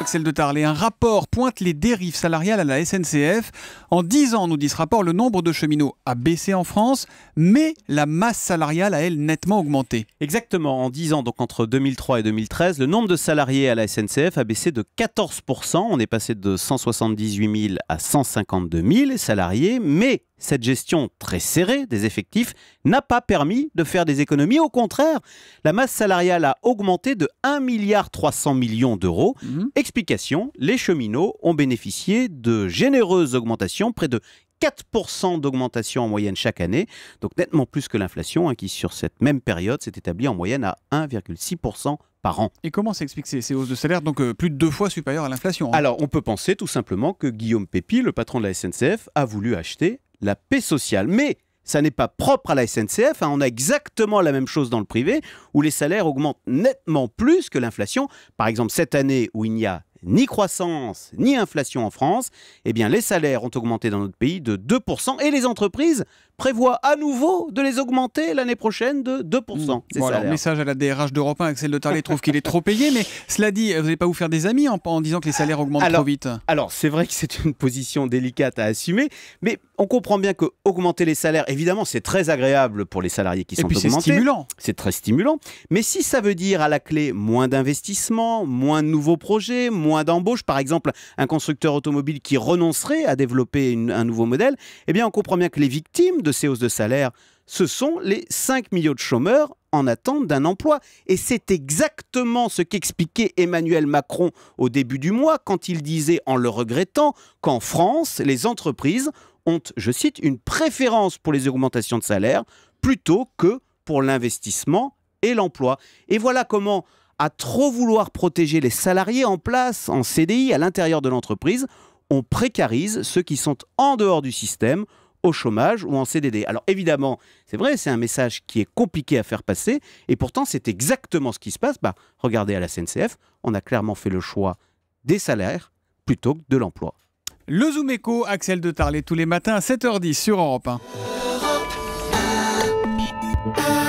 Axel de Tarlé, un rapport pointe les dérives salariales à la SNCF. En 10 ans, nous dit ce rapport, le nombre de cheminots a baissé en France, mais la masse salariale a, elle, nettement augmenté. Exactement, en 10 ans, donc entre 2003 et 2013, le nombre de salariés à la SNCF a baissé de 14%. On est passé de 178 000 à 152 000 salariés, mais cette gestion très serrée des effectifs n'a pas permis de faire des économies. Au contraire, la masse salariale a augmenté de 1,3 milliard d'euros. Mhm. Explication, les cheminots ont bénéficié de généreuses augmentations, près de 4% d'augmentation en moyenne chaque année, donc nettement plus que l'inflation, hein, qui sur cette même période s'est établie en moyenne à 1,6% par an. Et comment s'expliquent ces, hausses de salaire, donc euh, plus de deux fois supérieures à l'inflation hein Alors on peut penser tout simplement que Guillaume Pépi, le patron de la SNCF, a voulu acheter la paix sociale. Mais ça n'est pas propre à la SNCF. Hein. On a exactement la même chose dans le privé, où les salaires augmentent nettement plus que l'inflation. Par exemple, cette année où il n'y a ni croissance, ni inflation en France, eh bien les salaires ont augmenté dans notre pays de 2% et les entreprises prévoient à nouveau de les augmenter l'année prochaine de 2%. Voilà mmh. message à la DRH d'Europe 1, Axel de Tarlet trouve qu'il est trop payé, mais cela dit, vous n'allez pas vous faire des amis en, disant que les salaires augmentent trop vite. Alors c'est vrai que c'est une position délicate à assumer, mais on comprend bien qu'augmenter les salaires, évidemment, c'est très agréable pour les salariés qui sont puis augmentés. C'est stimulant. C'est très stimulant. Mais si ça veut dire à la clé moins d'investissements, moins de nouveaux projets, moins moins d'embauches, par exemple un constructeur automobile qui renoncerait à développer un nouveau modèle, eh bien on comprend bien que les victimes de ces hausses de salaire, ce sont les 5 millions de chômeurs en attente d'un emploi. Et c'est exactement ce qu'expliquait Emmanuel Macron au début du mois quand il disait, en le regrettant, qu'en France, les entreprises ont, je cite, une préférence pour les augmentations de salaire plutôt que pour l'investissement et l'emploi. Et voilà comment à trop vouloir protéger les salariés en place, en CDI, à l'intérieur de l'entreprise, on précarise ceux qui sont en dehors du système, au chômage ou en CDD. Alors évidemment, c'est vrai, c'est un message qui est compliqué à faire passer, et pourtant c'est exactement ce qui se passe. Bah, regardez à la CNCF, on a clairement fait le choix des salaires plutôt que de l'emploi. Le Zoom Echo, Axel de Tarlet, tous les matins à 7h10 sur Europe Europe 1.